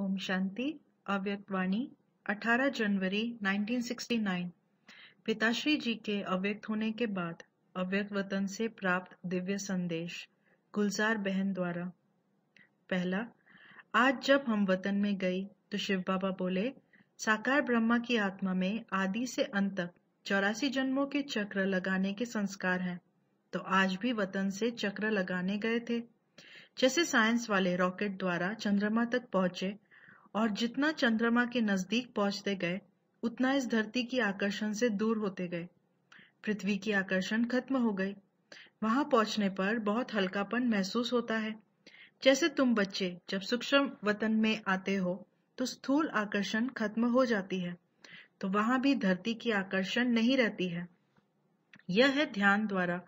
ओम शांति अव्यक्तवाणी 18 जनवरी 1969 पिताश्री जी के अव्यक्त होने के बाद अव्यक्त वतन से प्राप्त दिव्य संदेश गुलजार बहन द्वारा पहला आज जब हम वतन में गई तो शिव बाबा बोले साकार ब्रह्मा की आत्मा में आदि से अंत तक चौरासी जन्मों के चक्र लगाने के संस्कार हैं तो आज भी वतन से चक्र लगाने गए थे जैसे साइंस वाले रॉकेट द्वारा चंद्रमा तक पहुंचे और जितना चंद्रमा के नजदीक पहुंचते गए उतना इस धरती की आकर्षण से दूर होते गए पृथ्वी की आकर्षण खत्म हो गई वहां पहुंचने पर बहुत हल्कापन महसूस होता है जैसे तुम बच्चे जब सूक्ष्म वतन में आते हो तो स्थूल आकर्षण खत्म हो जाती है तो वहां भी धरती की आकर्षण नहीं रहती है यह है ध्यान द्वारा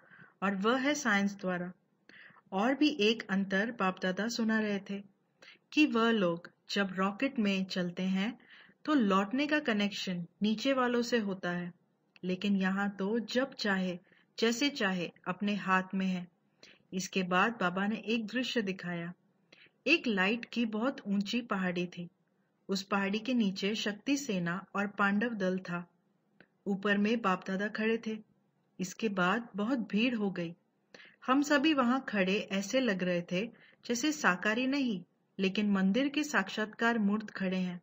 और वह है साइंस द्वारा और भी एक अंतर बापदादा सुना रहे थे कि वह लोग जब रॉकेट में चलते हैं तो लौटने का कनेक्शन नीचे वालों से होता है लेकिन यहाँ तो जब चाहे जैसे चाहे अपने हाथ में है इसके बाद बाबा ने एक दृश्य दिखाया एक लाइट की बहुत ऊंची पहाड़ी थी उस पहाड़ी के नीचे शक्ति सेना और पांडव दल था ऊपर में बाप दादा खड़े थे इसके बाद बहुत भीड़ हो गई हम सभी वहां खड़े ऐसे लग रहे थे जैसे साकारी नहीं लेकिन मंदिर के साक्षात्कार मूर्त खड़े हैं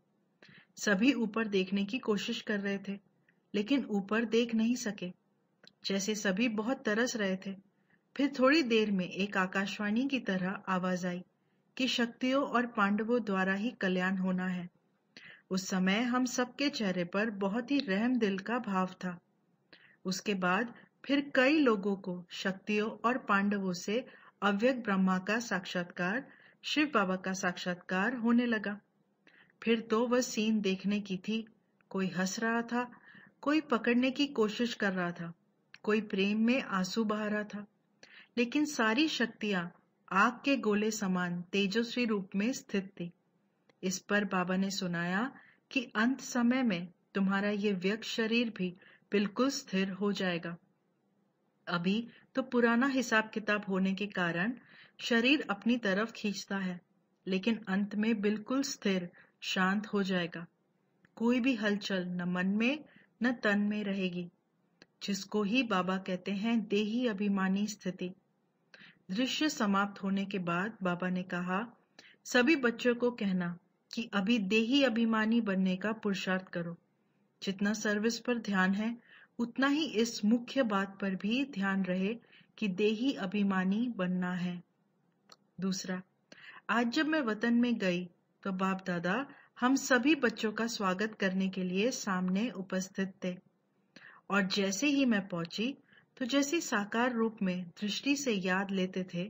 सभी ऊपर देखने की कोशिश कर रहे थे लेकिन ऊपर देख नहीं सके जैसे सभी बहुत तरस रहे थे फिर थोड़ी देर में एक आकाशवाणी की तरह आवाज आई कि शक्तियों और पांडवों द्वारा ही कल्याण होना है उस समय हम सबके चेहरे पर बहुत ही रहम दिल का भाव था उसके बाद फिर कई लोगों को शक्तियों और पांडवों से अव्यक्त ब्रह्मा का साक्षात्कार शिव बाबा का साक्षात्कार होने लगा फिर तो वह सीन देखने की थी कोई हंस रहा था कोई पकड़ने की कोशिश कर रहा था कोई प्रेम में आंसू बहा रहा था लेकिन सारी शक्तियां आग के गोले समान तेजस्वी रूप में स्थित थी इस पर बाबा ने सुनाया कि अंत समय में तुम्हारा ये व्यक्त शरीर भी बिल्कुल स्थिर हो जाएगा अभी तो पुराना हिसाब किताब होने के कारण शरीर अपनी तरफ खींचता है लेकिन अंत में बिल्कुल स्थिर शांत हो जाएगा कोई भी हलचल न मन में न तन में रहेगी जिसको ही बाबा कहते हैं देही अभिमानी स्थिति दृश्य समाप्त होने के बाद बाबा ने कहा सभी बच्चों को कहना कि अभी देही अभिमानी बनने का पुरुषार्थ करो जितना सर्विस पर ध्यान है उतना ही इस मुख्य बात पर भी ध्यान रहे कि देही अभिमानी बनना है दूसरा आज जब मैं वतन में गई तो बाप दादा हम सभी बच्चों का स्वागत करने के लिए सामने उपस्थित थे और जैसे ही मैं पहुंची तो जैसे साकार रूप में दृष्टि से याद लेते थे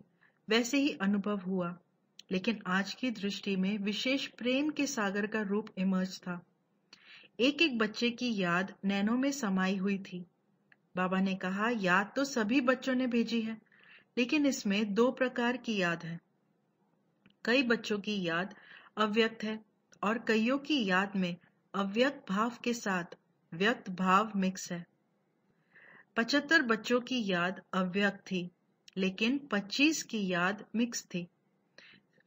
वैसे ही अनुभव हुआ लेकिन आज की दृष्टि में विशेष प्रेम के सागर का रूप इमर्ज था एक एक बच्चे की याद नैनों में समाई हुई थी बाबा ने कहा याद तो सभी बच्चों ने भेजी है लेकिन इसमें दो प्रकार की याद है कई बच्चों की याद अव्यक्त है और कईयों की याद में अव्यक्त भाव के साथ व्यक्त भाव मिक्स है पचहत्तर बच्चों की याद अव्यक्त थी लेकिन पच्चीस की याद मिक्स थी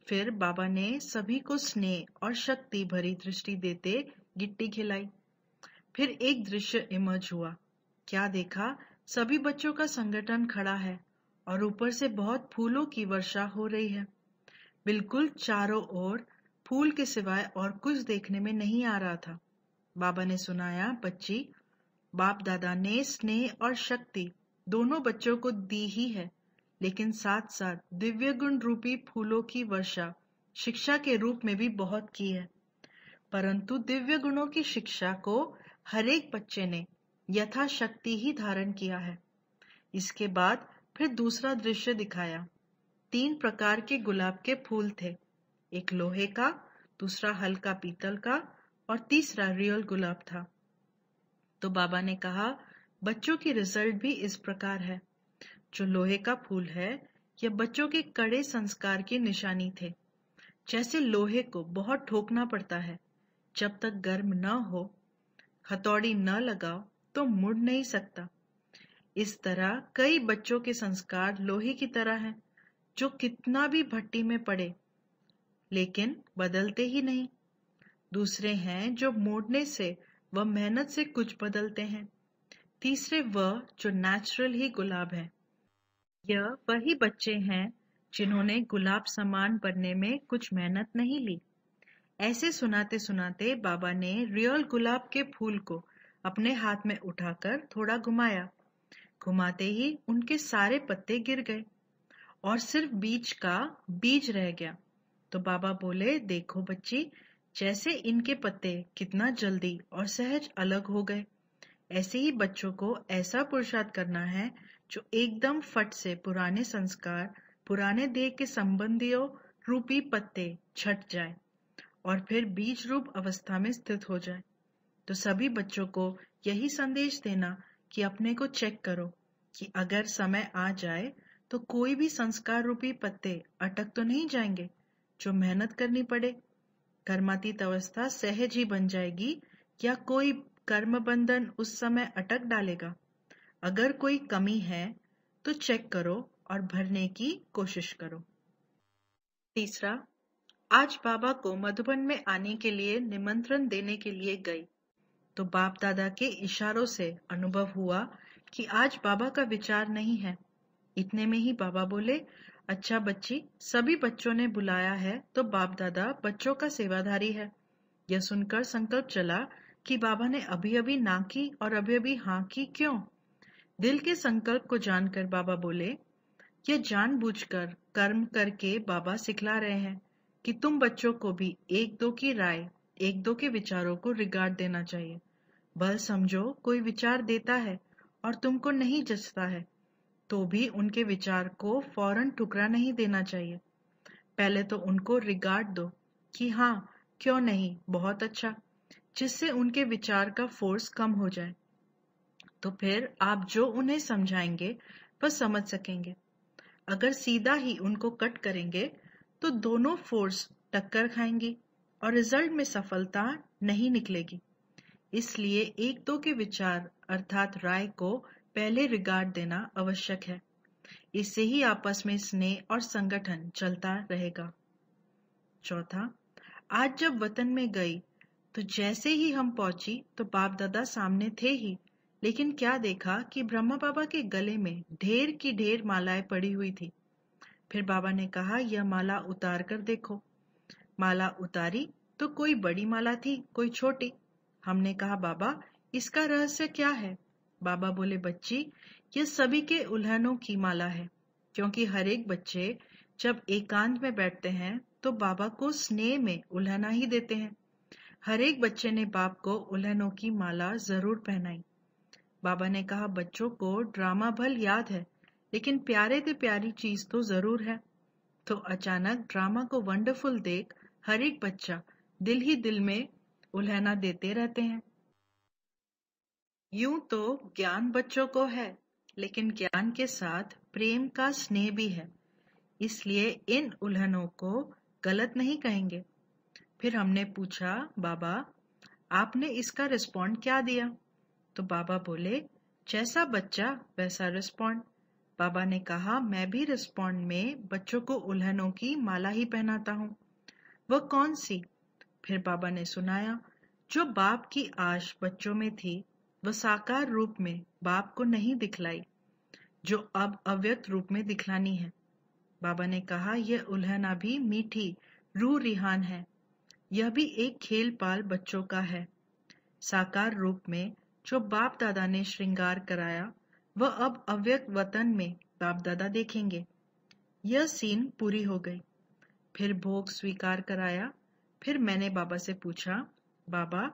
फिर बाबा ने सभी को स्नेह और शक्ति भरी दृष्टि देते गिट्टी खिलाई फिर एक दृश्य इमर्ज हुआ क्या देखा सभी बच्चों का संगठन खड़ा है और ऊपर से बहुत फूलों की वर्षा हो रही है बिल्कुल चारों ओर फूल के सिवाय और कुछ देखने में नहीं आ रहा था बाबा ने सुनाया बच्ची बाप दादा ने स्नेह और शक्ति दोनों बच्चों को दी ही है लेकिन साथ साथ दिव्य गुण रूपी फूलों की वर्षा शिक्षा के रूप में भी बहुत की है परंतु दिव्य गुणों की शिक्षा को हरेक बच्चे ने यथाशक्ति ही धारण किया है इसके बाद फिर दूसरा दृश्य दिखाया तीन प्रकार के गुलाब के फूल थे एक लोहे का दूसरा हल्का पीतल का और तीसरा रियल गुलाब था तो बाबा ने कहा बच्चों की रिजल्ट भी इस प्रकार है जो लोहे का फूल है यह बच्चों के कड़े संस्कार की निशानी थे जैसे लोहे को बहुत ठोकना पड़ता है जब तक गर्म न हो हथौड़ी न लगाओ तो मुड़ नहीं सकता इस तरह कई बच्चों के संस्कार लोहे की तरह हैं जो कितना भी भट्टी में पड़े लेकिन बदलते ही नहीं दूसरे हैं जो मोड़ने से व मेहनत से कुछ बदलते हैं तीसरे वह जो नेचुरल ही गुलाब है यह वही बच्चे हैं जिन्होंने गुलाब समान बनने में कुछ मेहनत नहीं ली ऐसे सुनाते सुनाते बाबा ने रियल गुलाब के फूल को अपने हाथ में उठाकर थोड़ा घुमाया घुमाते ही उनके सारे पत्ते गिर गए और सिर्फ बीज का बीज रह गया तो बाबा बोले देखो बच्ची जैसे इनके पत्ते कितना जल्दी और सहज अलग हो गए ऐसे ही बच्चों को ऐसा पुरुषार्थ करना है जो एकदम फट से पुराने संस्कार पुराने देह के संबंधियों रूपी पत्ते छट जाए और फिर बीज रूप अवस्था में स्थित हो जाए तो सभी बच्चों को यही संदेश देना कि अपने को चेक करो कि अगर समय आ जाए तो कोई भी संस्कार रूपी पत्ते अटक तो नहीं जाएंगे जो मेहनत करनी पड़े कर्मातीत अवस्था सहज ही बन जाएगी या कोई कर्म बंधन उस समय अटक डालेगा अगर कोई कमी है तो चेक करो और भरने की कोशिश करो तीसरा आज बाबा को मधुबन में आने के लिए निमंत्रण देने के लिए गई तो बाप दादा के इशारों से अनुभव हुआ कि आज बाबा का विचार नहीं है इतने में ही बाबा बोले अच्छा बच्ची सभी बच्चों ने बुलाया है तो बाप दादा बच्चों का सेवाधारी है यह सुनकर संकल्प चला कि बाबा ने अभी अभी ना की और अभी अभी हाँ की क्यों दिल के संकल्प को जानकर बाबा बोले यह जान कर कर्म करके बाबा सिखला रहे हैं कि तुम बच्चों को भी एक दो की राय एक दो के विचारों को रिगार्ड देना चाहिए बल समझो कोई विचार देता है और तुमको नहीं जचता है तो भी उनके विचार को फौरन ठुकरा नहीं देना चाहिए पहले तो उनको रिगार्ड दो कि हाँ क्यों नहीं बहुत अच्छा जिससे उनके विचार का फोर्स कम हो जाए तो फिर आप जो उन्हें समझाएंगे वह समझ सकेंगे अगर सीधा ही उनको कट करेंगे तो दोनों फोर्स टक्कर खाएंगी और रिजल्ट में सफलता नहीं निकलेगी इसलिए एक दो के विचार अर्थात राय को पहले रिगार्ड देना आवश्यक है इससे ही आपस में स्नेह और संगठन चलता रहेगा चौथा आज जब वतन में गई तो जैसे ही हम पहुंची तो बाप दादा सामने थे ही लेकिन क्या देखा कि ब्रह्मा बाबा के गले में ढेर की ढेर मालाएं पड़ी हुई थी फिर बाबा ने कहा यह माला उतार कर देखो माला उतारी तो कोई बड़ी माला थी कोई छोटी हमने कहा बाबा इसका रहस्य क्या है बाबा बोले बच्ची ये सभी के उल्हनों की माला है क्योंकि हर एक बच्चे जब एकांत में बैठते हैं तो बाबा को स्नेह में उल्हना ही देते हैं हर एक बच्चे ने बाप को उल्हनों की माला जरूर पहनाई बाबा ने कहा बच्चों को ड्रामा भल याद है लेकिन प्यारे से प्यारी चीज तो जरूर है तो अचानक ड्रामा को वंडरफुल देख हर एक बच्चा दिल ही दिल में उलहना देते रहते हैं यूं तो ज्ञान बच्चों को है लेकिन ज्ञान के साथ प्रेम का स्नेह भी है इसलिए इन उलहनों को गलत नहीं कहेंगे फिर हमने पूछा बाबा आपने इसका रिस्पॉन्ड क्या दिया तो बाबा बोले जैसा बच्चा वैसा रिस्पॉन्ड बाबा ने कहा मैं भी रिस्पॉन्ड में बच्चों को उल्हनों की माला ही पहनाता हूँ वह कौन सी फिर बाबा ने सुनाया जो बाप की आश बच्चों में थी वह साकार रूप में बाप को नहीं दिखलाई जो अब अव्यक्त रूप में दिखलानी है बाबा ने कहा यह उल्हना भी मीठी रू रिहान है यह भी एक खेल पाल बच्चों का है साकार रूप में जो बाप दादा ने श्रृंगार कराया वह अब अव्यक्त वतन में बाप दादा देखेंगे यह सीन पूरी हो गई फिर भोग स्वीकार कराया फिर मैंने बाबा से पूछा बाबा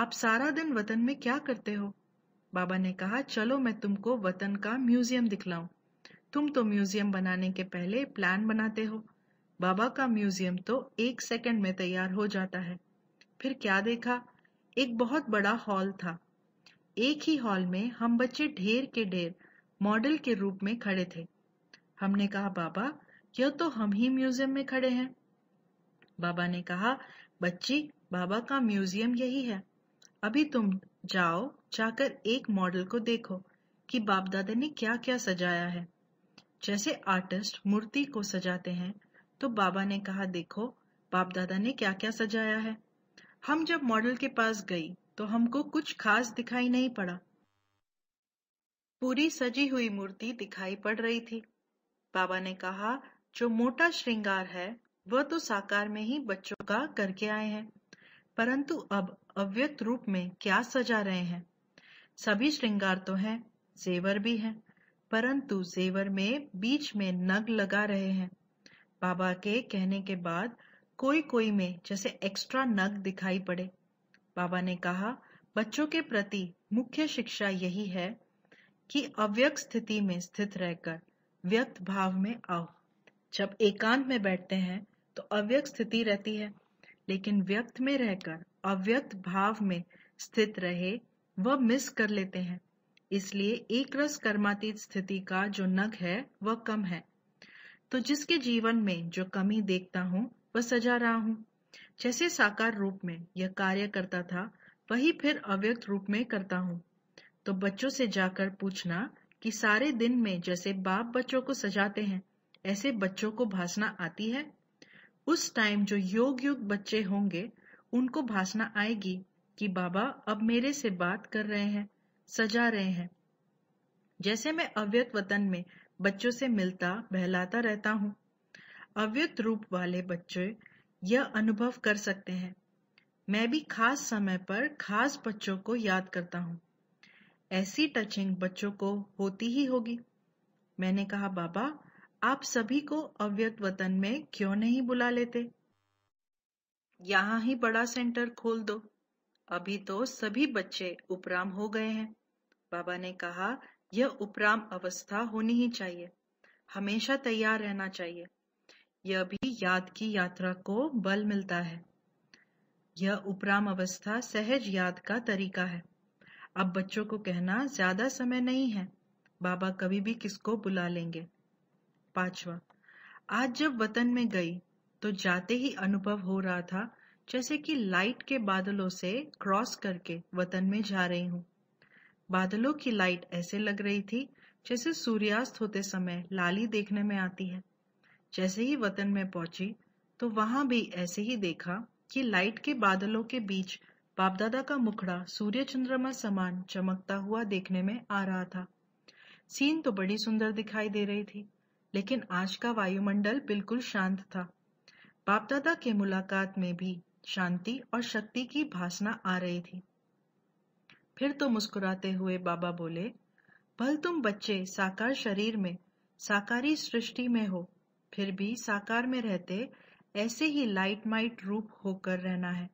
आप सारा दिन वतन में क्या करते हो बाबा ने कहा चलो मैं तुमको वतन का म्यूजियम दिखलाऊं तुम तो म्यूजियम बनाने के पहले प्लान बनाते हो बाबा का म्यूजियम तो एक सेकंड में तैयार हो जाता है फिर क्या देखा एक बहुत बड़ा हॉल था एक ही हॉल में हम बच्चे ढेर के ढेर मॉडल के रूप में खड़े थे हमने कहा बाबा क्यों तो हम ही म्यूजियम में खड़े हैं बाबा ने कहा बच्ची बाबा का म्यूजियम यही है अभी तुम जाओ जाकर एक मॉडल को देखो कि बाप दादा ने क्या क्या सजाया है जैसे आर्टिस्ट मूर्ति को सजाते हैं तो बाबा ने कहा देखो बाप दादा ने क्या क्या सजाया है हम जब मॉडल के पास गई तो हमको कुछ खास दिखाई नहीं पड़ा पूरी सजी हुई मूर्ति दिखाई पड़ रही थी बाबा ने कहा जो मोटा श्रृंगार है वह तो साकार में ही बच्चों का करके आए हैं परंतु अब अव्यक्त रूप में क्या सजा रहे हैं सभी श्रृंगार तो हैं जेवर भी हैं परंतु जेवर में बीच में नग लगा रहे हैं बाबा के कहने के बाद कोई कोई में जैसे एक्स्ट्रा नग दिखाई पड़े बाबा ने कहा बच्चों के प्रति मुख्य शिक्षा यही है कि अव्यक्त स्थिति में स्थित रहकर व्यक्त भाव में आओ जब एकांत में बैठते हैं तो अव्यक्त स्थिति रहती है लेकिन व्यक्त में रहकर अव्यक्त भाव में स्थित रहे वह मिस कर लेते हैं इसलिए एक रस कर्मातीत स्थिति का जो नग है वह कम है तो जिसके जीवन में जो कमी देखता हूँ वह सजा रहा हूँ जैसे साकार रूप में यह कार्य करता था वही फिर अव्यक्त रूप में करता हूँ तो बच्चों से जाकर पूछना कि सारे दिन में जैसे बाप बच्चों को सजाते हैं ऐसे बच्चों को भाषण आती है उस टाइम जो योग युग बच्चे होंगे उनको भाषण आएगी कि बाबा अब मेरे से बात कर रहे हैं सजा रहे हैं जैसे मैं अव्यक्त वतन में बच्चों से मिलता बहलाता रहता हूं अव्यत रूप वाले बच्चे यह अनुभव कर सकते हैं मैं भी खास समय पर खास बच्चों को याद करता हूं ऐसी टचिंग बच्चों को होती ही होगी मैंने कहा बाबा आप सभी को अव्यक्त वतन में क्यों नहीं बुला लेते यहाँ ही बड़ा सेंटर खोल दो अभी तो सभी बच्चे उपराम हो गए हैं बाबा ने कहा यह उपराम अवस्था होनी ही चाहिए हमेशा तैयार रहना चाहिए यह भी याद की यात्रा को बल मिलता है यह उपराम अवस्था सहज याद का तरीका है अब बच्चों को कहना ज्यादा समय नहीं है बाबा कभी भी किसको बुला लेंगे पांचवा आज जब वतन में गई तो जाते ही अनुभव हो रहा था जैसे कि लाइट के बादलों से क्रॉस करके वतन में जा रही हूँ बादलों की लाइट ऐसे लग रही थी जैसे सूर्यास्त होते समय लाली देखने में आती है जैसे ही वतन में पहुंची तो वहां भी ऐसे ही देखा कि लाइट के बादलों के बीच बापदादा का मुखड़ा सूर्य चंद्रमा समान चमकता हुआ देखने में आ रहा था सीन तो बड़ी सुंदर दिखाई दे रही थी लेकिन आज का वायुमंडल बिल्कुल शांत था दादा के मुलाकात में भी शांति और शक्ति की भासना आ रही थी फिर तो मुस्कुराते हुए बाबा बोले भल तुम बच्चे साकार शरीर में साकारी सृष्टि में हो फिर भी साकार में रहते ऐसे ही लाइट माइट रूप होकर रहना है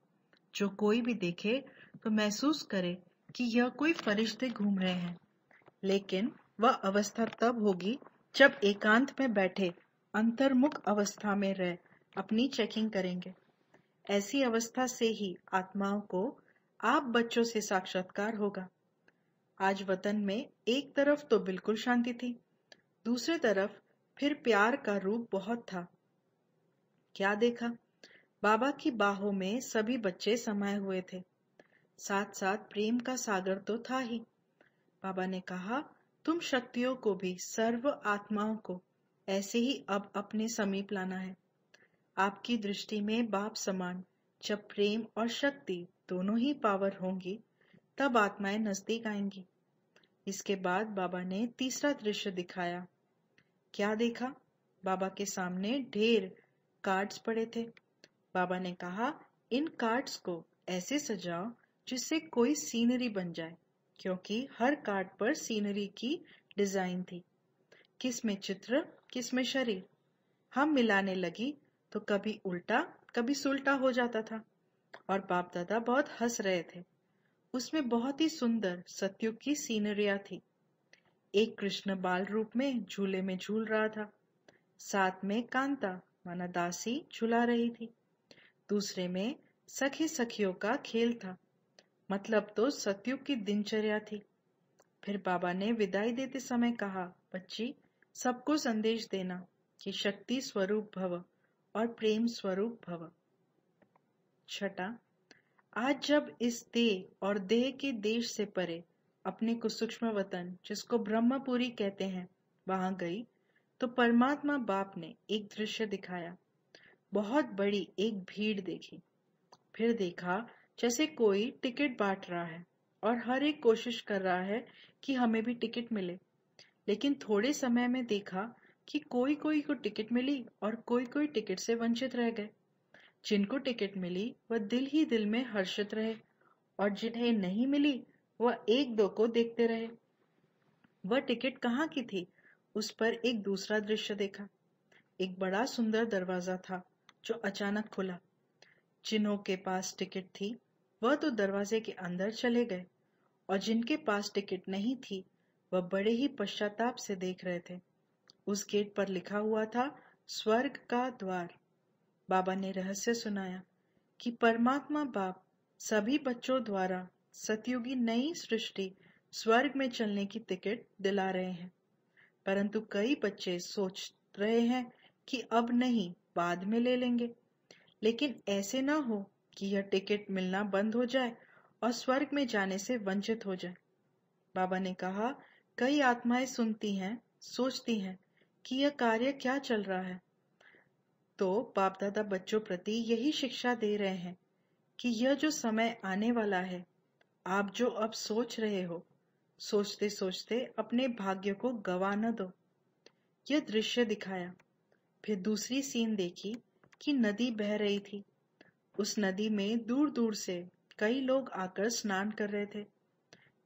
जो कोई भी देखे तो महसूस करे कि यह कोई फरिश्ते घूम रहे हैं लेकिन वह अवस्था तब होगी जब एकांत में बैठे अंतर्मुख अवस्था में रह अपनी चेकिंग करेंगे ऐसी अवस्था से ही आत्माओं को आप बच्चों से साक्षात्कार होगा आज वतन में एक तरफ तो बिल्कुल शांति थी दूसरे तरफ फिर प्यार का रूप बहुत था क्या देखा बाबा की बाहों में सभी बच्चे समाये हुए थे साथ साथ प्रेम का सागर तो था ही बाबा ने कहा तुम शक्तियों को भी सर्व आत्माओं को ऐसे ही अब अपने समीप लाना है आपकी दृष्टि में बाप समान जब प्रेम और शक्ति दोनों ही पावर होंगी तब आत्माएं नजदीक आएंगी इसके बाद बाबा ने तीसरा दृश्य दिखाया क्या देखा बाबा के सामने ढेर कार्ड्स पड़े थे बाबा ने कहा इन कार्ड्स को ऐसे सजाओ जिससे कोई सीनरी बन जाए क्योंकि हर कार्ड पर सीनरी की डिजाइन थी किस में चित्र किस में शरीर हम मिलाने लगी तो कभी उल्टा कभी सुलटा हो जाता था और बाप दादा बहुत हंस रहे थे उसमें बहुत ही सुंदर सत्युग की सीनरिया थी एक कृष्ण बाल रूप में झूले में झूल रहा था साथ में कांता माना दासी झुला रही थी दूसरे में सखी सखियों का खेल था मतलब तो सतयुग की दिनचर्या थी फिर बाबा ने विदाई देते समय कहा बच्ची सबको संदेश देना कि शक्ति स्वरूप भव और प्रेम स्वरूप भव छठा आज जब इस देह और देह के देश से परे अपने को सूक्ष्म वतन जिसको ब्रह्मपुरी कहते हैं वहां गई तो परमात्मा बाप ने एक दृश्य दिखाया बहुत बड़ी एक भीड़ देखी फिर देखा जैसे कोई टिकट बांट रहा है और हर एक कोशिश कर रहा है कि हमें भी टिकट मिले लेकिन थोड़े समय में देखा कि कोई कोई को टिकट मिली और कोई कोई टिकट से वंचित रह गए जिनको टिकट मिली वह दिल ही दिल में हर्षित रहे और जिन्हें नहीं मिली वह एक दो को देखते रहे वह टिकट कहाँ की थी उस पर एक दूसरा दृश्य देखा एक बड़ा सुंदर दरवाजा था जो अचानक खुला जिन्हों के पास टिकट थी वह तो दरवाजे के अंदर चले गए और जिनके पास टिकट नहीं थी वह बड़े ही पश्चाताप से देख रहे थे उस गेट पर लिखा हुआ था स्वर्ग का द्वार बाबा ने रहस्य सुनाया कि परमात्मा बाप सभी बच्चों द्वारा सतयुगी नई सृष्टि स्वर्ग में चलने की टिकट दिला रहे हैं परंतु कई बच्चे सोच रहे हैं कि अब नहीं बाद में ले लेंगे लेकिन ऐसे ना हो कि यह टिकट मिलना बंद हो जाए और स्वर्ग में जाने से वंचित हो जाए बाबा ने कहा कई आत्माएं सुनती हैं सोचती हैं कि यह कार्य क्या चल रहा है तो बाप दादा बच्चों प्रति यही शिक्षा दे रहे हैं कि यह जो समय आने वाला है आप जो अब सोच रहे हो सोचते सोचते अपने भाग्य को गवा न दो यह दृश्य दिखाया फिर दूसरी सीन देखी कि नदी बह रही थी उस नदी में दूर दूर से कई लोग आकर स्नान कर रहे थे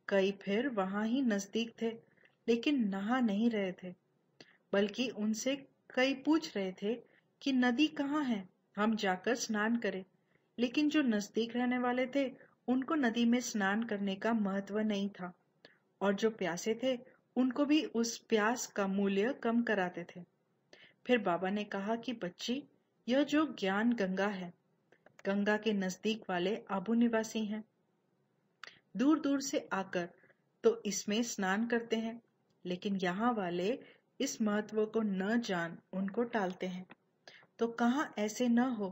कई फिर वहां ही नजदीक थे लेकिन नहा नहीं रहे थे बल्कि उनसे कई पूछ रहे थे कि नदी कहाँ है हम जाकर स्नान करें लेकिन जो नजदीक रहने वाले थे उनको नदी में स्नान करने का महत्व नहीं था और जो प्यासे थे उनको भी उस प्यास का मूल्य कम कराते थे फिर बाबा ने कहा कि बच्ची यह जो ज्ञान गंगा है गंगा के नजदीक वाले आबू निवासी हैं दूर दूर से आकर तो इसमें स्नान करते हैं लेकिन यहाँ वाले इस महत्व को न जान उनको टालते हैं तो कहा ऐसे न हो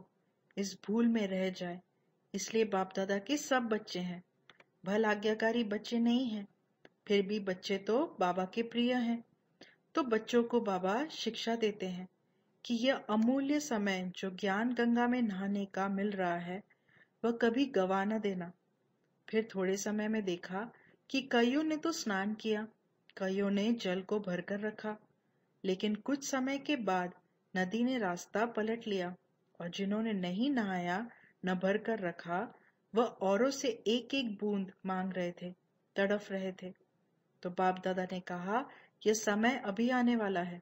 इस भूल में रह जाए इसलिए बाप दादा के सब बच्चे हैं भल आज्ञाकारी बच्चे नहीं हैं फिर भी बच्चे तो बाबा के प्रिय हैं तो बच्चों को बाबा शिक्षा देते हैं कि यह अमूल्य समय जो ज्ञान गंगा में नहाने का मिल रहा है वह कभी गवा न देना फिर थोड़े समय में देखा कि कईयों ने तो स्नान किया कईयों ने जल को भरकर रखा लेकिन कुछ समय के बाद नदी ने रास्ता पलट लिया और जिन्होंने नहीं नहाया न भरकर रखा वह औरों से एक एक बूंद मांग रहे थे तड़फ रहे थे तो बाप दादा ने कहा यह समय अभी आने वाला है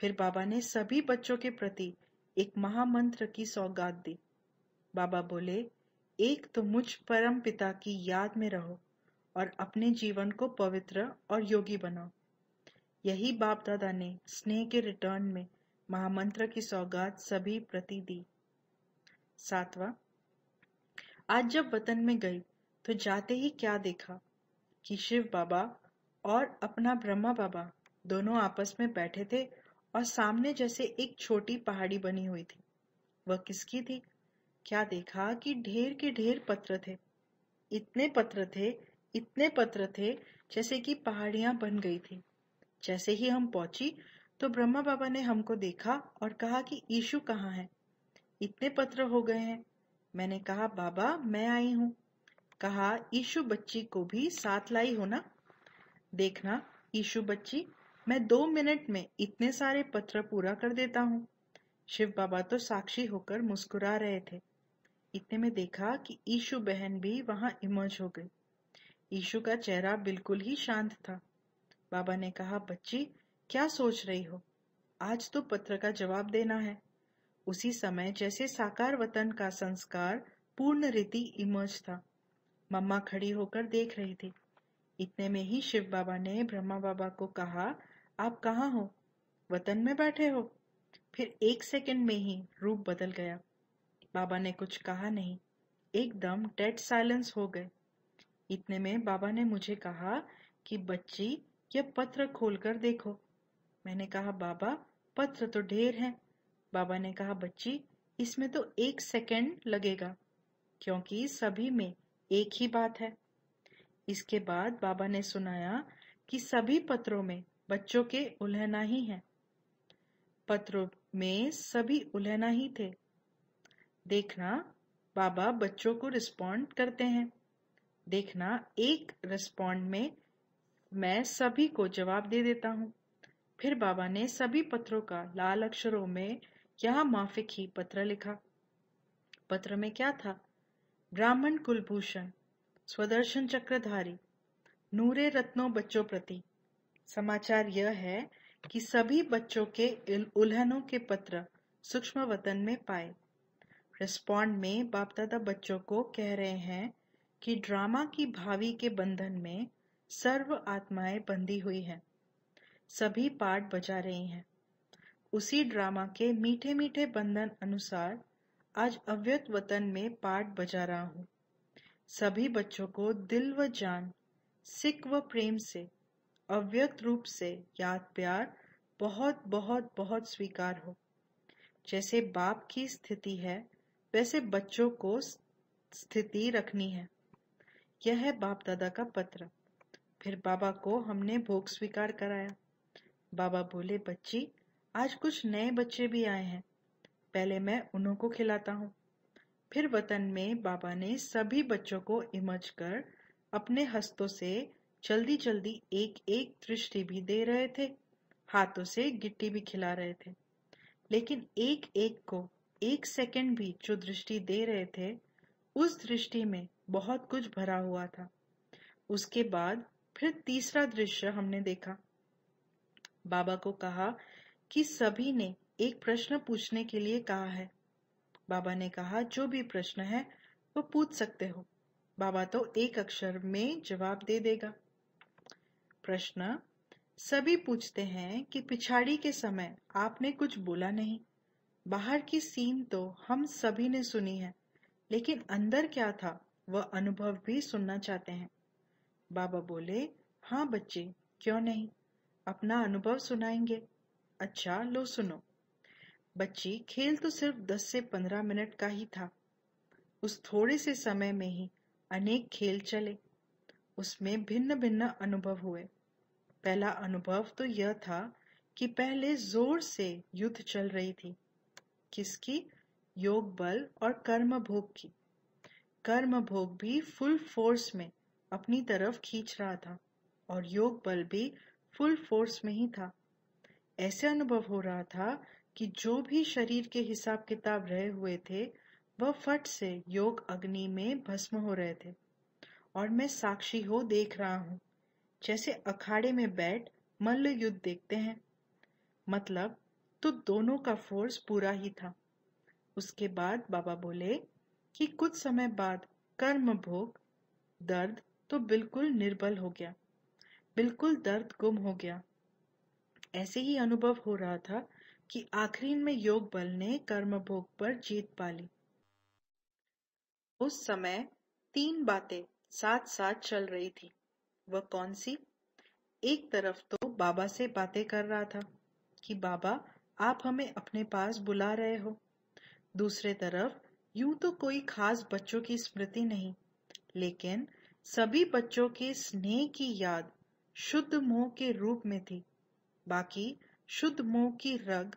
फिर बाबा ने सभी बच्चों के प्रति एक महामंत्र की सौगात दी बाबा बोले एक तो मुझ परम पिता की याद में रहो और अपने जीवन को पवित्र और योगी बनाओ यही बाप दादा ने स्नेह के रिटर्न में महामंत्र की सौगात सभी प्रति दी सातवा आज जब वतन में गई तो जाते ही क्या देखा कि शिव बाबा और अपना ब्रह्मा बाबा दोनों आपस में बैठे थे और सामने जैसे एक छोटी पहाड़ी बनी हुई थी वह किसकी थी क्या देखा कि ढेर के ढेर पत्र थे इतने पत्र थे इतने पत्र थे जैसे कि पहाड़ियां बन गई थी जैसे ही हम पहुंची तो ब्रह्मा बाबा ने हमको देखा और कहा कि ईशु कहाँ है इतने पत्र हो गए हैं मैंने कहा बाबा मैं आई हूं कहा ईशु बच्ची को भी साथ लाई हो ना देखना ईशु बच्ची मैं दो मिनट में इतने सारे पत्र पूरा कर देता हूँ शिव बाबा तो साक्षी होकर मुस्कुरा रहे थे इतने में देखा कि ईशु बहन भी वहां इमर्ज हो गई ईशु का चेहरा बिल्कुल ही शांत था बाबा ने कहा बच्ची क्या सोच रही हो आज तो पत्र का जवाब देना है उसी समय जैसे साकार वतन का संस्कार पूर्ण रीति इमर्ज था मम्मा खड़ी होकर देख रही थी इतने में ही शिव बाबा ने ब्रह्मा बाबा को कहा आप कहाँ हो वतन में बैठे हो फिर एक सेकंड में ही रूप बदल गया बाबा ने कुछ कहा नहीं एकदम डेड साइलेंस हो गए इतने में बाबा ने मुझे कहा कि बच्ची ये पत्र खोलकर देखो मैंने कहा बाबा पत्र तो ढेर है बाबा ने कहा बच्ची इसमें तो एक सेकंड लगेगा क्योंकि सभी में एक ही बात है इसके बाद बाबा ने सुनाया कि सभी पत्रों में बच्चों के उल्हना ही है पत्रों में सभी उलहना ही थे देखना बाबा बच्चों को रिस्पॉन्ड करते हैं देखना एक रिस्पॉन्ड में मैं सभी को जवाब दे देता हूँ फिर बाबा ने सभी पत्रों का लाल अक्षरों में यह माफिक ही पत्र लिखा पत्र में क्या था ब्राह्मण कुलभूषण स्वदर्शन चक्रधारी नूरे रत्नों बच्चों प्रति समाचार यह है कि सभी बच्चों के उल्हनों के पत्र सूक्ष्म वतन में पाए रिस्पॉन्ड में बाप दादा बच्चों को कह रहे हैं कि ड्रामा की भावी के बंधन में सर्व आत्माएं बंधी हुई हैं सभी पार्ट बजा रही हैं उसी ड्रामा के मीठे मीठे बंधन अनुसार आज अव्यत वतन में पाठ बजा रहा हूँ सभी बच्चों को दिल व जान सिख व प्रेम से अव्यक्त रूप से याद प्यार बहुत बहुत बहुत स्वीकार हो जैसे बाप की स्थिति है वैसे बच्चों को स्थिति रखनी है यह है बाप दादा का पत्र फिर बाबा को हमने भोग स्वीकार कराया बाबा बोले बच्ची आज कुछ नए बच्चे भी आए हैं पहले मैं उन्हों को खिलाता हूँ फिर वतन में बाबा ने सभी बच्चों को इमज कर अपने हस्तों से जल्दी जल्दी एक एक दृष्टि भी दे रहे थे हाथों से गिट्टी भी खिला रहे थे लेकिन एक एक को एक सेकंड भी जो दृष्टि दे रहे थे उस दृष्टि में बहुत कुछ भरा हुआ था उसके बाद फिर तीसरा दृश्य हमने देखा बाबा को कहा कि सभी ने एक प्रश्न पूछने के लिए कहा है बाबा ने कहा जो भी प्रश्न है वो पूछ सकते हो बाबा तो एक अक्षर में जवाब दे देगा प्रश्न सभी पूछते हैं कि पिछाड़ी के समय आपने कुछ बोला नहीं बाहर की सीन तो हम सभी ने सुनी है लेकिन अंदर क्या था वह अनुभव भी सुनना चाहते हैं बाबा बोले हाँ बच्चे क्यों नहीं अपना अनुभव सुनाएंगे अच्छा लो सुनो बच्ची खेल तो सिर्फ दस से पंद्रह मिनट का ही था उस थोड़े से समय में ही अनेक खेल चले उसमें भिन्न भिन्न अनुभव हुए पहला अनुभव तो यह था कि पहले जोर से युद्ध चल रही थी किसकी योग बल और कर्म भोग की कर्म भोग भी फुल फोर्स में अपनी तरफ खींच रहा था और योग बल भी फुल फोर्स में ही था ऐसे अनुभव हो रहा था कि जो भी शरीर के हिसाब किताब रहे हुए थे वह फट से योग अग्नि में भस्म हो रहे थे और मैं साक्षी हो देख रहा हूं जैसे अखाड़े में बैठ मल्ल युद्ध देखते हैं मतलब तो दोनों का फोर्स पूरा ही था उसके बाद बाबा बोले कि कुछ समय बाद कर्म भोग दर्द तो बिल्कुल निर्बल हो गया बिल्कुल दर्द गुम हो गया ऐसे ही अनुभव हो रहा था कि आखिरी में योग बल ने कर्म भोग पर जीत पाली उस समय तीन बातें साथ साथ चल रही थी वह कौन सी एक तरफ तो बाबा से बातें कर रहा था कि बाबा आप हमें अपने पास बुला रहे हो दूसरे तरफ यूं तो कोई खास बच्चों की स्मृति नहीं लेकिन सभी बच्चों के स्नेह की याद शुद्ध मोह के रूप में थी बाकी शुद्ध मोह की रग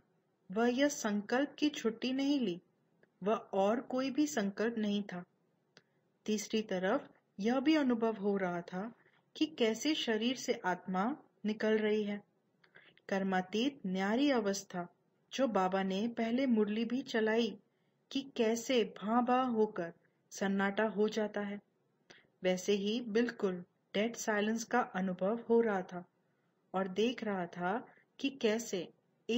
वह यह संकल्प की छुट्टी नहीं ली वह और कोई भी संकल्प नहीं था तीसरी तरफ यह भी अनुभव हो रहा था कि कैसे शरीर से आत्मा निकल रही है कर्मातीत न्यारी अवस्था जो बाबा ने पहले मुरली भी चलाई कि कैसे भा होकर सन्नाटा हो जाता है वैसे ही बिल्कुल डेड साइलेंस का अनुभव हो रहा था और देख रहा था कि कैसे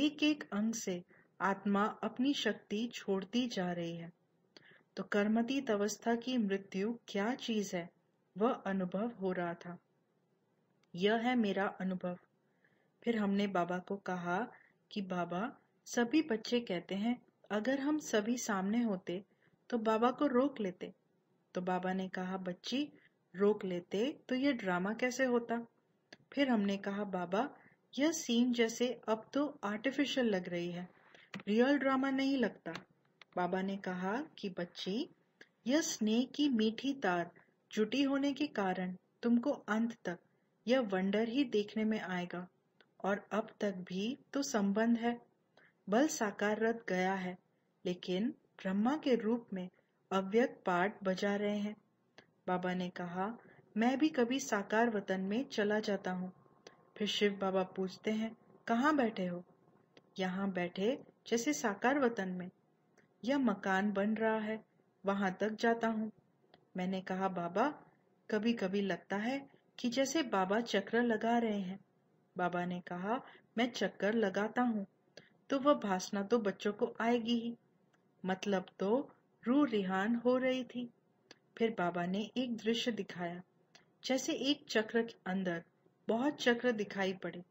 एक एक अंग से आत्मा अपनी शक्ति छोड़ती जा रही है तो कर्मतीत अवस्था की मृत्यु क्या चीज है वह अनुभव हो रहा था यह है मेरा अनुभव फिर हमने बाबा को कहा कि बाबा सभी बच्चे कहते हैं अगर हम सभी सामने होते तो बाबा को रोक लेते तो बाबा ने कहा बच्ची रोक लेते तो यह ड्रामा कैसे होता फिर हमने कहा बाबा यह सीन जैसे अब तो आर्टिफिशियल लग रही है रियल ड्रामा नहीं लगता बाबा ने कहा कि बच्ची यह स्नेह की मीठी तार जुटी होने के कारण तुमको अंत तक यह वंडर ही देखने में आएगा और अब तक भी तो संबंध है बल साकाररत गया है लेकिन ब्रह्मा के रूप में अव्यक्त पाठ बजा रहे हैं बाबा ने कहा मैं भी कभी साकार वतन में चला जाता हूँ फिर शिव बाबा पूछते हैं कहाँ बैठे हो यहाँ बैठे जैसे साकार वतन में यह मकान बन रहा है वहां तक जाता हूँ मैंने कहा बाबा कभी कभी लगता है कि जैसे बाबा चक्र लगा रहे हैं बाबा ने कहा मैं चक्कर लगाता हूँ तो वह भाषणा तो बच्चों को आएगी ही मतलब तो रू रिहान हो रही थी फिर बाबा ने एक दृश्य दिखाया जैसे एक चक्र के अंदर बहुत चक्र दिखाई पड़े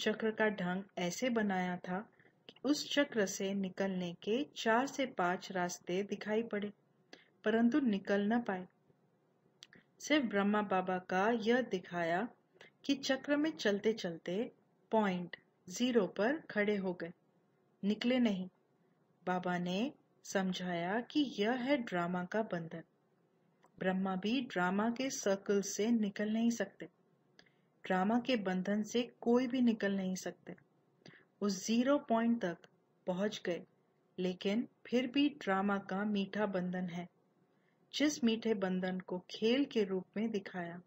चक्र का ढंग ऐसे बनाया था कि उस चक्र से निकलने के चार से पांच रास्ते दिखाई पड़े परंतु निकल न पाए सिर्फ ब्रह्मा बाबा का यह दिखाया कि चक्र में चलते चलते पॉइंट जीरो पर खड़े हो गए निकले नहीं बाबा ने समझाया कि यह है ड्रामा का बंधन ब्रह्मा भी ड्रामा के सर्कल से निकल नहीं सकते ड्रामा के बंधन से कोई भी निकल नहीं सकते उस जीरो पॉइंट तक पहुंच गए लेकिन फिर भी ड्रामा का मीठा बंधन है जिस मीठे बंधन को खेल के रूप में दिखाया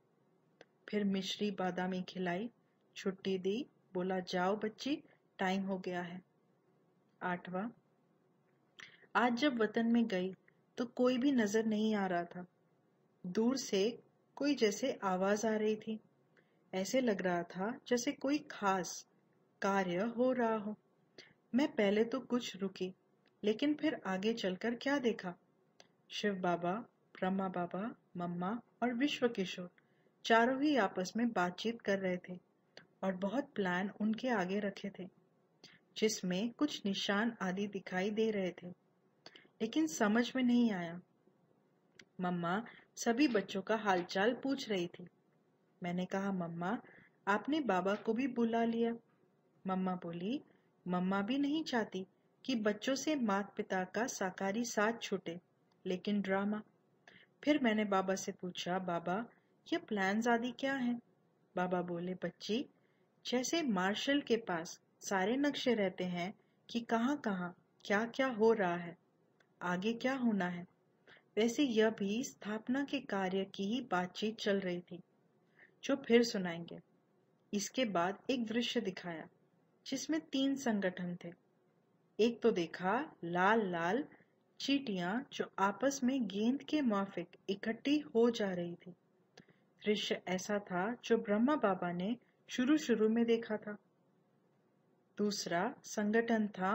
फिर मिश्री बादामी खिलाई छुट्टी दी बोला जाओ बच्ची टाइम हो गया है आठवां आज जब वतन में गई तो कोई भी नजर नहीं आ रहा था दूर से कोई जैसे आवाज आ रही थी ऐसे लग रहा था जैसे कोई खास कार्य हो रहा हो मैं पहले तो कुछ रुकी लेकिन फिर आगे चलकर क्या देखा शिव बाबा ब्रह्मा बाबा मम्मा और विश्व किशोर चारों ही आपस में बातचीत कर रहे थे और बहुत प्लान उनके आगे रखे थे जिसमें कुछ निशान आदि दिखाई दे रहे थे लेकिन समझ में नहीं आया मम्मा सभी बच्चों का हालचाल पूछ रही थी मैंने कहा मम्मा आपने बाबा को भी बुला लिया मम्मा बोली मम्मा भी नहीं चाहती कि बच्चों से माता पिता का साकारी साथ छूटे लेकिन ड्रामा फिर मैंने बाबा से पूछा बाबा ये प्लान आदि क्या हैं? बाबा बोले बच्ची जैसे मार्शल के पास सारे नक्शे रहते हैं कि कहाँ कहाँ क्या क्या हो रहा है आगे क्या होना है वैसे यह भी स्थापना के कार्य की ही बातचीत चल रही थी जो फिर सुनाएंगे इसके बाद एक दृश्य दिखाया जिसमें तीन संगठन थे एक तो देखा लाल लाल चीटियां जो आपस में गेंद के माफिक इकट्ठी हो जा रही थी दृश्य ऐसा था जो ब्रह्मा बाबा ने शुरू शुरू में देखा था दूसरा संगठन था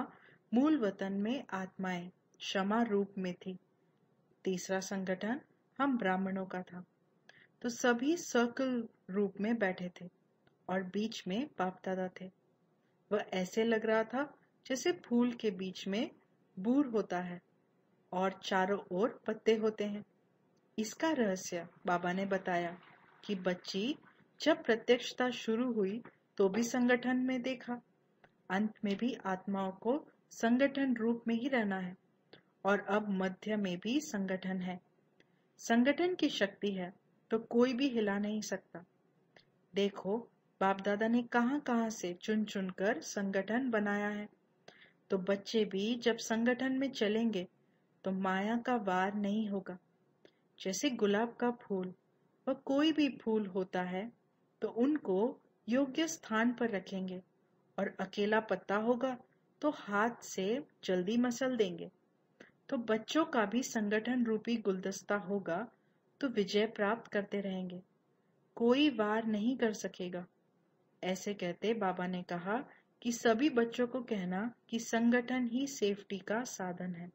मूल वतन में आत्माएं क्षमा रूप में थी तीसरा संगठन हम ब्राह्मणों का था तो सभी सर्कल रूप में बैठे थे और बीच में बाप दादा थे वह ऐसे लग रहा था जैसे फूल के बीच में बूर होता है और चारों ओर पत्ते होते हैं इसका रहस्य बाबा ने बताया कि बच्ची जब प्रत्यक्षता शुरू हुई तो भी संगठन में देखा अंत में भी आत्माओं को संगठन रूप में ही रहना है और अब मध्य में भी संगठन है संगठन की शक्ति है तो कोई भी हिला नहीं सकता देखो बाप दादा ने कहां कहां से चुन चुन कर संगठन बनाया है तो बच्चे भी जब संगठन में चलेंगे तो माया का वार नहीं होगा जैसे गुलाब का फूल व कोई भी फूल होता है तो उनको योग्य स्थान पर रखेंगे और अकेला पत्ता होगा तो हाथ से जल्दी मसल देंगे तो बच्चों का भी संगठन रूपी गुलदस्ता होगा तो विजय प्राप्त करते रहेंगे कोई वार नहीं कर सकेगा ऐसे कहते बाबा ने कहा कि सभी बच्चों को कहना कि संगठन ही सेफ्टी का साधन है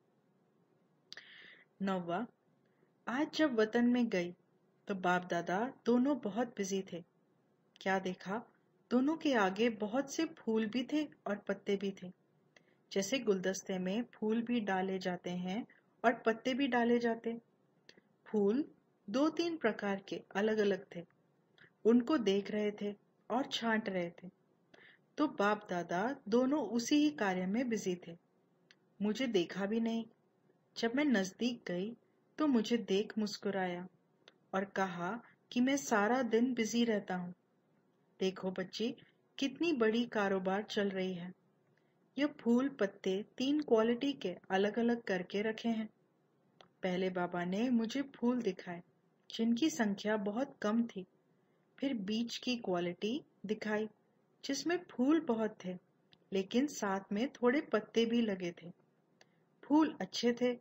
नौवा आज जब वतन में गई तो बाप दादा दोनों बहुत बिजी थे क्या देखा दोनों के आगे बहुत से फूल भी थे और पत्ते भी थे जैसे गुलदस्ते में फूल भी डाले जाते हैं और पत्ते भी डाले जाते फूल दो तीन प्रकार के अलग अलग थे उनको देख रहे थे और छांट रहे थे तो बाप दादा दोनों उसी ही कार्य में बिजी थे मुझे देखा भी नहीं जब मैं नजदीक गई तो मुझे देख मुस्कुराया और कहा कि मैं सारा दिन बिजी रहता हूँ देखो बच्ची कितनी बड़ी कारोबार चल रही है ये फूल पत्ते तीन क्वालिटी के अलग अलग करके रखे हैं पहले बाबा ने मुझे फूल दिखाए जिनकी संख्या बहुत कम थी फिर बीच की क्वालिटी दिखाई जिसमें फूल बहुत थे लेकिन साथ में थोड़े पत्ते भी लगे थे फूल अच्छे थे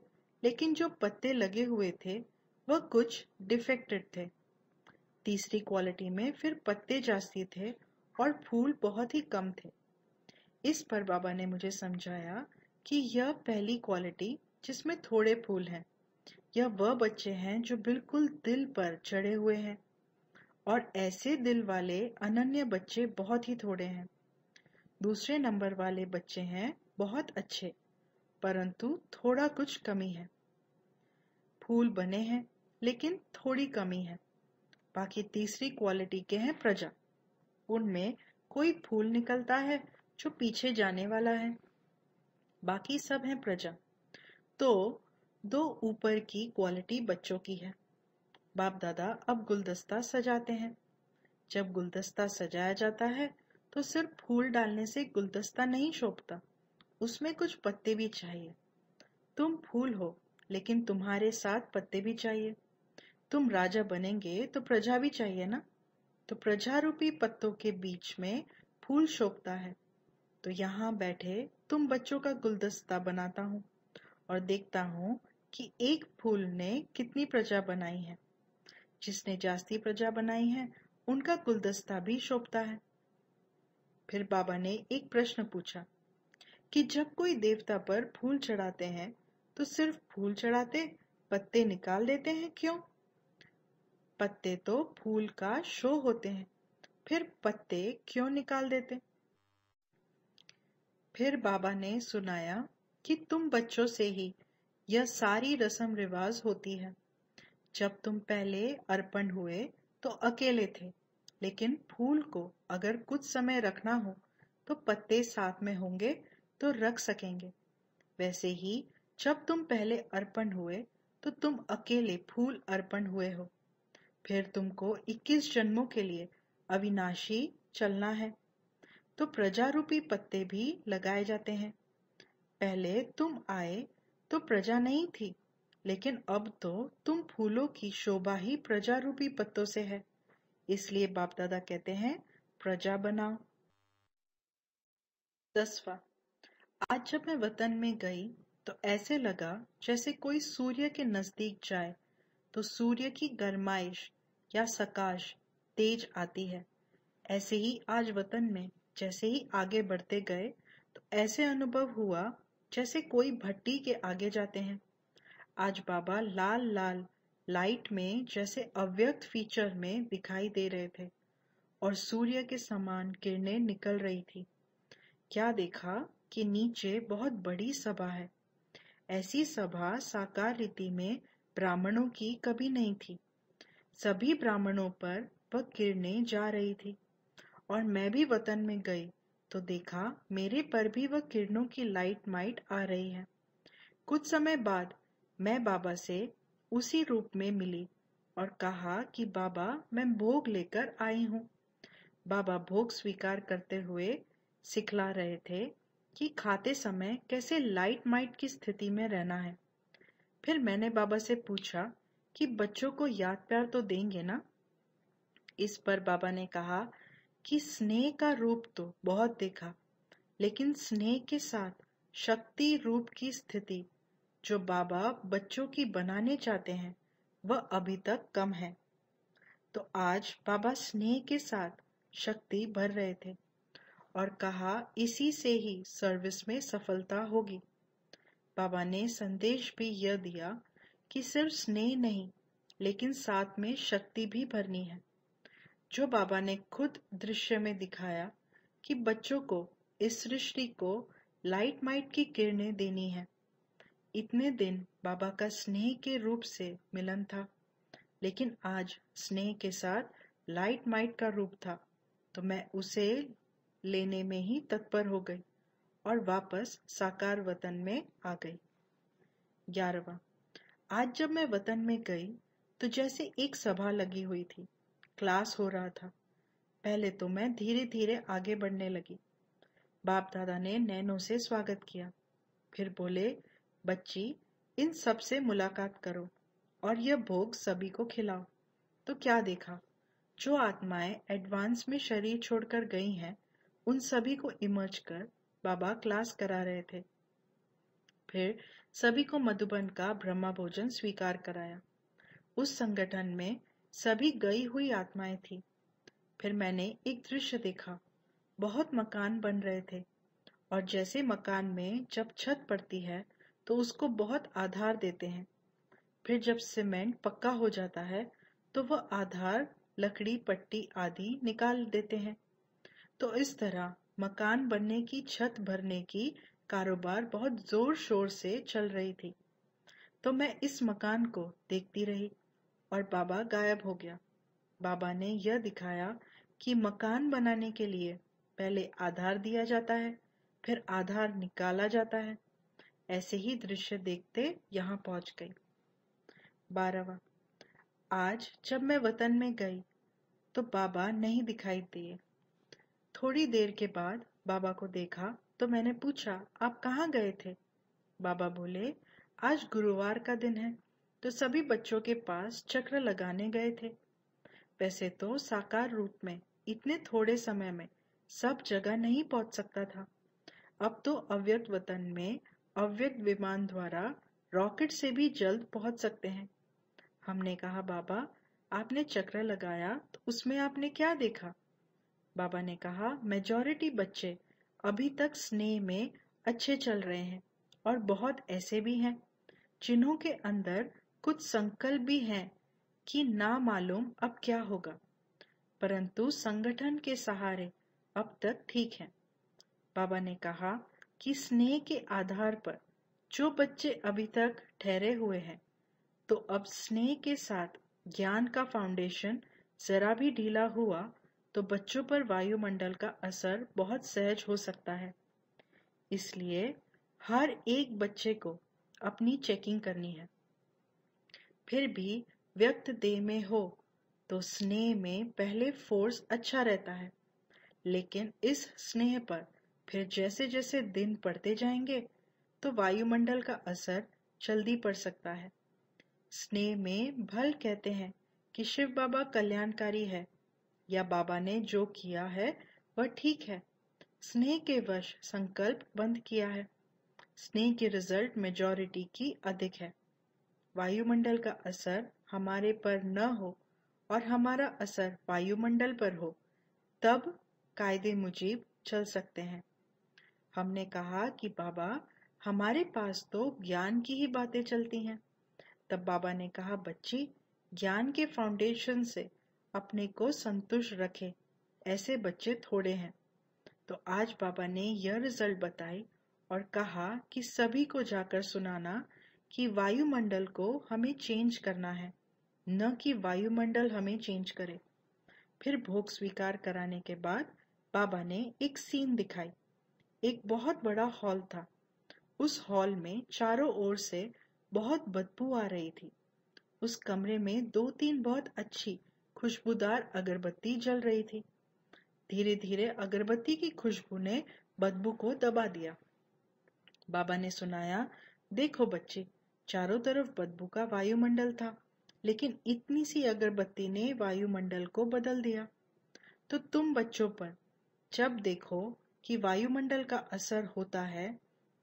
लेकिन जो पत्ते लगे हुए थे वह कुछ डिफेक्टेड थे तीसरी क्वालिटी में फिर पत्ते जास्ती थे और फूल बहुत ही कम थे इस पर बाबा ने मुझे समझाया कि यह पहली क्वालिटी जिसमें थोड़े फूल हैं यह वह बच्चे हैं जो बिल्कुल दिल पर चढ़े हुए हैं और ऐसे दिल वाले अनन्य बच्चे बहुत ही थोड़े हैं दूसरे नंबर वाले बच्चे हैं बहुत अच्छे परंतु थोड़ा कुछ कमी है फूल बने हैं लेकिन थोड़ी कमी है बाकी तीसरी क्वालिटी के हैं प्रजा उनमें कोई फूल निकलता है जो पीछे जाने वाला है बाकी सब है प्रजा तो दो ऊपर की क्वालिटी बच्चों की है बाप दादा अब गुलदस्ता सजाते हैं जब गुलदस्ता सजाया जाता है तो सिर्फ फूल डालने से गुलदस्ता नहीं शोभता उसमें कुछ पत्ते भी चाहिए तुम फूल हो लेकिन तुम्हारे साथ पत्ते भी चाहिए तुम राजा बनेंगे तो प्रजा भी चाहिए ना तो प्रजा रूपी पत्तों के बीच में फूल शोभता है तो यहाँ बैठे तुम बच्चों का गुलदस्ता बनाता हूँ और देखता हूँ कि एक फूल ने कितनी प्रजा बनाई है जिसने जास्ती प्रजा बनाई है उनका गुलदस्ता भी शोभता है फिर बाबा ने एक प्रश्न पूछा कि जब कोई देवता पर फूल चढ़ाते हैं तो सिर्फ फूल चढ़ाते पत्ते निकाल देते हैं क्यों पत्ते तो फूल का शो होते हैं फिर पत्ते क्यों निकाल देते फिर बाबा ने सुनाया कि तुम बच्चों से ही यह सारी रसम रिवाज होती है जब तुम पहले अर्पण हुए तो अकेले थे लेकिन फूल को अगर कुछ समय रखना हो तो पत्ते साथ में होंगे तो रख सकेंगे वैसे ही जब तुम पहले अर्पण हुए तो तुम अकेले फूल अर्पण हुए हो फिर तुमको 21 जन्मों के लिए अविनाशी चलना है तो रूपी पत्ते भी लगाए जाते हैं पहले तुम आए तो प्रजा नहीं थी लेकिन अब तो तुम फूलों की शोभा ही प्रजारूपी पत्तों से है इसलिए बाप दादा कहते हैं प्रजा बनाओ दसवा आज जब मैं वतन में गई तो ऐसे लगा जैसे कोई सूर्य के नजदीक जाए तो सूर्य की गर्माइश या सकाश तेज आती है ऐसे ही आज वतन में जैसे ही आगे बढ़ते गए तो ऐसे अनुभव हुआ जैसे कोई भट्टी के आगे जाते हैं आज बाबा लाल लाल लाइट में जैसे अव्यक्त फीचर में दिखाई दे रहे थे और सूर्य के समान किरणें निकल रही थी क्या देखा के नीचे बहुत बड़ी सभा है ऐसी सभा साकार रीति में ब्राह्मणों की कभी नहीं थी सभी ब्राह्मणों पर वह किरने जा रही थी और मैं भी वतन में गई तो देखा मेरे पर भी वह किरणों की लाइट माइट आ रही है कुछ समय बाद मैं बाबा से उसी रूप में मिली और कहा कि बाबा मैं भोग लेकर आई हूँ बाबा भोग स्वीकार करते हुए सिखला रहे थे कि खाते समय कैसे लाइट माइट की स्थिति में रहना है फिर मैंने बाबा से पूछा कि बच्चों को याद प्यार तो देंगे ना इस पर बाबा ने कहा कि स्नेह का रूप तो बहुत देखा लेकिन स्नेह के साथ शक्ति रूप की स्थिति जो बाबा बच्चों की बनाने चाहते हैं वह अभी तक कम है तो आज बाबा स्नेह के साथ शक्ति भर रहे थे और कहा इसी से ही सर्विस में सफलता होगी बाबा ने संदेश भी यह दिया कि सिर्फ स्नेह नहीं लेकिन साथ में शक्ति भी भरनी है जो बाबा ने खुद दृश्य में दिखाया कि बच्चों को इस सृष्टि को लाइट माइट की किरणें देनी है इतने दिन बाबा का स्नेह के रूप से मिलन था लेकिन आज स्नेह के साथ लाइट माइट का रूप था तो मैं उसे लेने में ही तत्पर हो गई और वापस साकार वतन में आ गई ग्यारहवा आज जब मैं वतन में गई तो जैसे एक सभा लगी हुई थी क्लास हो रहा था पहले तो मैं धीरे धीरे आगे बढ़ने लगी बाप दादा ने नैनो से स्वागत किया फिर बोले बच्ची इन सब से मुलाकात करो और यह भोग सभी को खिलाओ तो क्या देखा जो आत्माएं एडवांस में शरीर छोड़कर गई हैं उन सभी को इमर्ज कर बाबा क्लास करा रहे थे फिर सभी को मधुबन का ब्रह्मा भोजन स्वीकार कराया उस संगठन में सभी गई हुई आत्माएं थी फिर मैंने एक दृश्य देखा बहुत मकान बन रहे थे और जैसे मकान में जब छत पड़ती है तो उसको बहुत आधार देते हैं फिर जब सीमेंट पक्का हो जाता है तो वह आधार लकड़ी पट्टी आदि निकाल देते हैं तो इस तरह मकान बनने की छत भरने की कारोबार बहुत जोर शोर से चल रही थी तो मैं इस मकान को देखती रही और बाबा गायब हो गया बाबा ने यह दिखाया कि मकान बनाने के लिए पहले आधार दिया जाता है फिर आधार निकाला जाता है ऐसे ही दृश्य देखते यहाँ पहुंच गई बारहवा आज जब मैं वतन में गई तो बाबा नहीं दिखाई दिए थोड़ी देर के बाद बाबा को देखा तो मैंने पूछा आप कहाँ गए थे बाबा बोले आज गुरुवार का दिन है तो सभी बच्चों के पास चक्र लगाने गए थे वैसे तो साकार रूप में इतने थोड़े समय में सब जगह नहीं पहुंच सकता था अब तो अव्यक्त वतन में अव्यक्त विमान द्वारा रॉकेट से भी जल्द पहुंच सकते हैं हमने कहा बाबा आपने चक्र लगाया तो उसमें आपने क्या देखा बाबा ने कहा मेजोरिटी बच्चे अभी तक स्नेह में अच्छे चल रहे हैं और बहुत ऐसे भी हैं जिन्हों के अंदर कुछ संकल्प भी हैं कि ना मालूम अब क्या होगा परंतु संगठन के सहारे अब तक ठीक है बाबा ने कहा कि स्नेह के आधार पर जो बच्चे अभी तक ठहरे हुए हैं तो अब स्नेह के साथ ज्ञान का फाउंडेशन जरा भी ढीला हुआ तो बच्चों पर वायुमंडल का असर बहुत सहज हो सकता है इसलिए हर एक बच्चे को अपनी चेकिंग करनी है फिर भी व्यक्त देह में हो तो स्नेह में पहले फोर्स अच्छा रहता है लेकिन इस स्नेह पर फिर जैसे जैसे दिन पड़ते जाएंगे तो वायुमंडल का असर जल्दी पड़ सकता है स्नेह में भल कहते हैं कि शिव बाबा कल्याणकारी है या बाबा ने जो किया है वह ठीक है स्नेह के वश संकल्प बंद किया है स्नेह के रिजल्ट मेजॉरिटी की अधिक है वायुमंडल का असर हमारे पर न हो और हमारा असर वायुमंडल पर हो तब कायदे मुजीब चल सकते हैं हमने कहा कि बाबा हमारे पास तो ज्ञान की ही बातें चलती हैं तब बाबा ने कहा बच्ची ज्ञान के फाउंडेशन से अपने को संतुष्ट रखे ऐसे बच्चे थोड़े हैं तो आज बाबा ने यह रिजल्ट बताई और कहा कि सभी को जाकर सुनाना कि वायुमंडल को हमें चेंज करना है न कि वायुमंडल हमें चेंज करे फिर भोग स्वीकार कराने के बाद बाबा ने एक सीन दिखाई एक बहुत बड़ा हॉल था उस हॉल में चारों ओर से बहुत बदबू आ रही थी उस कमरे में दो तीन बहुत अच्छी खुशबूदार अगरबत्ती जल रही थी धीरे धीरे अगरबत्ती की खुशबू ने बदबू को दबा दिया बाबा ने सुनाया देखो बच्चे चारों तरफ बदबू का वायुमंडल था लेकिन इतनी सी अगरबत्ती ने वायुमंडल को बदल दिया तो तुम बच्चों पर जब देखो कि वायुमंडल का असर होता है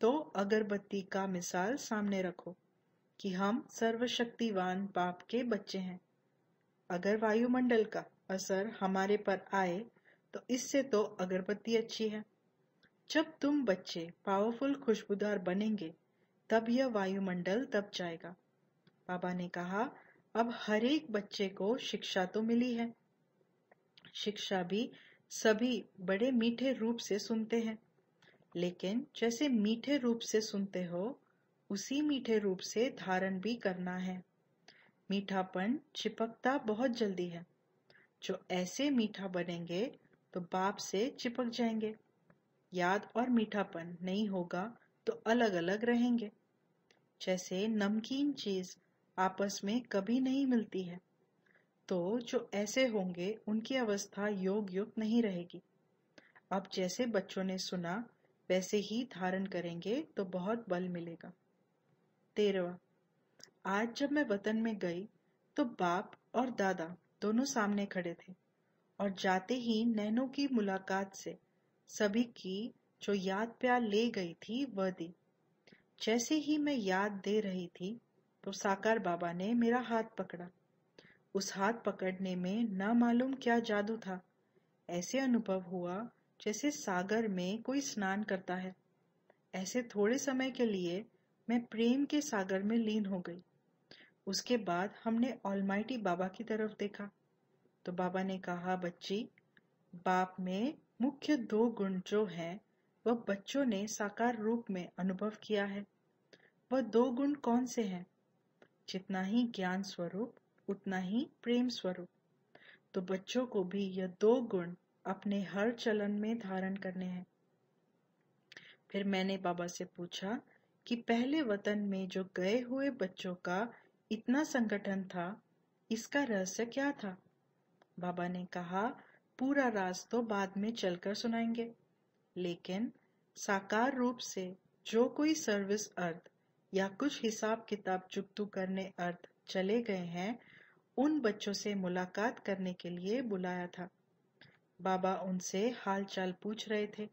तो अगरबत्ती का मिसाल सामने रखो कि हम सर्वशक्तिवान बाप के बच्चे हैं अगर वायुमंडल का असर हमारे पर आए तो इससे तो अगरबत्ती अच्छी है जब तुम बच्चे पावरफुल खुशबूदार बनेंगे तब यह वायुमंडल तब जाएगा बाबा ने कहा अब हरेक बच्चे को शिक्षा तो मिली है शिक्षा भी सभी बड़े मीठे रूप से सुनते हैं लेकिन जैसे मीठे रूप से सुनते हो उसी मीठे रूप से धारण भी करना है मीठापन चिपकता बहुत जल्दी है जो ऐसे मीठा बनेंगे तो बाप से चिपक जाएंगे याद और मीठापन नहीं होगा तो अलग अलग रहेंगे जैसे नमकीन चीज आपस में कभी नहीं मिलती है तो जो ऐसे होंगे उनकी अवस्था योग युक्त नहीं रहेगी अब जैसे बच्चों ने सुना वैसे ही धारण करेंगे तो बहुत बल मिलेगा तेरवा आज जब मैं वतन में गई तो बाप और दादा दोनों सामने खड़े थे और जाते ही नैनो की मुलाकात से सभी की जो याद प्यार ले गई थी वह दी जैसे ही मैं याद दे रही थी तो साकार बाबा ने मेरा हाथ पकड़ा उस हाथ पकड़ने में न मालूम क्या जादू था ऐसे अनुभव हुआ जैसे सागर में कोई स्नान करता है ऐसे थोड़े समय के लिए मैं प्रेम के सागर में लीन हो गई उसके बाद हमने ऑलमाइटी बाबा की तरफ देखा तो बाबा ने कहा बच्ची बाप में मुख्य दो गुण जो हैं वह बच्चों ने साकार रूप में अनुभव किया है वह दो गुण कौन से हैं जितना ही ज्ञान स्वरूप उतना ही प्रेम स्वरूप तो बच्चों को भी यह दो गुण अपने हर चलन में धारण करने हैं फिर मैंने बाबा से पूछा कि पहले वतन में जो गए हुए बच्चों का इतना संगठन था इसका रहस्य क्या था बाबा ने कहा पूरा राज तो बाद में चलकर सुनाएंगे लेकिन साकार रूप से जो कोई सर्विस अर्थ या कुछ हिसाब किताब चुकतू करने अर्थ चले गए हैं उन बच्चों से मुलाकात करने के लिए बुलाया था बाबा उनसे हालचाल पूछ रहे थे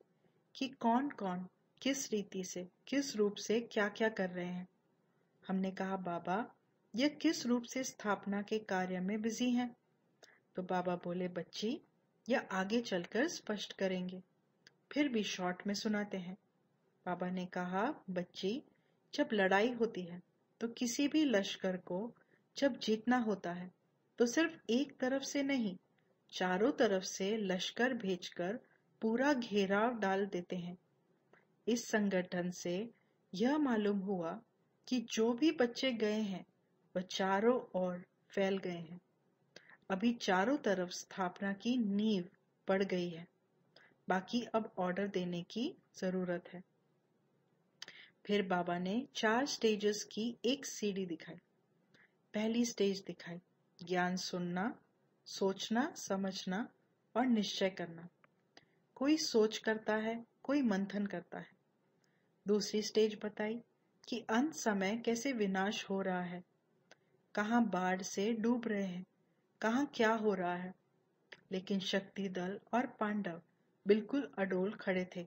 कि कौन कौन किस रीति से किस रूप से क्या क्या कर रहे हैं हमने कहा बाबा यह किस रूप से स्थापना के कार्य में बिजी हैं? तो बाबा बोले बच्ची यह आगे चलकर स्पष्ट करेंगे फिर भी शॉर्ट में सुनाते हैं बाबा ने कहा बच्ची जब लड़ाई होती है तो किसी भी लश्कर को जब जीतना होता है तो सिर्फ एक तरफ से नहीं चारों तरफ से लश्कर भेजकर पूरा घेराव डाल देते हैं इस संगठन से यह मालूम हुआ कि जो भी बच्चे गए हैं वह चारों ओर फैल गए हैं अभी चारों तरफ स्थापना की नींव पड़ गई है बाकी अब ऑर्डर देने की जरूरत है फिर बाबा ने चार स्टेजेस की एक सीढ़ी दिखाई पहली स्टेज दिखाई ज्ञान सुनना सोचना समझना और निश्चय करना कोई सोच करता है कोई मंथन करता है दूसरी स्टेज बताई कि अंत समय कैसे विनाश हो रहा है कहा बाढ़ से डूब रहे हैं कहा क्या हो रहा है लेकिन शक्ति दल और पांडव बिल्कुल अडोल खड़े थे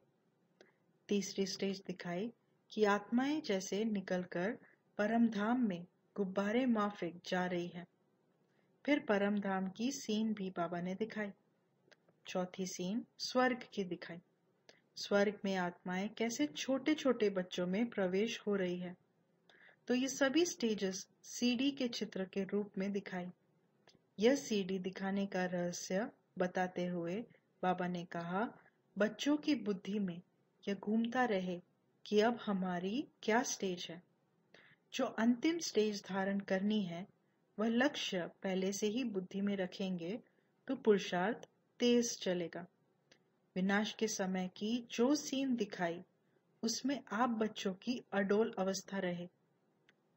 तीसरी स्टेज दिखाई कि आत्माएं जैसे निकलकर परमधाम में गुब्बारे माफिक जा रही हैं। फिर परमधाम की सीन भी बाबा ने दिखाई चौथी सीन स्वर्ग की दिखाई स्वर्ग में आत्माएं कैसे छोटे छोटे बच्चों में प्रवेश हो रही है तो ये सभी स्टेजेस सीडी के चित्र के रूप में दिखाई यह सीडी दिखाने का रहस्य बताते हुए बाबा ने कहा बच्चों की बुद्धि में यह घूमता रहे कि अब हमारी क्या स्टेज है जो अंतिम स्टेज धारण करनी है वह लक्ष्य पहले से ही बुद्धि में रखेंगे तो पुरुषार्थ तेज चलेगा विनाश के समय की जो सीन दिखाई उसमें आप बच्चों की अडोल अवस्था रहे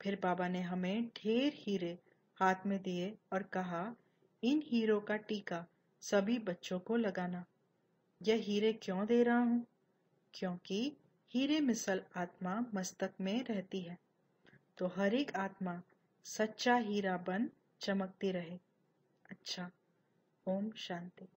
फिर बाबा ने हमें ढेर हीरे हाथ में दिए और कहा इन हीरो का टीका सभी बच्चों को लगाना यह हीरे क्यों दे रहा हूं क्योंकि हीरे मिसल आत्मा मस्तक में रहती है तो हर एक आत्मा सच्चा हीरा बन चमकती रहे अच्छा ओम शांति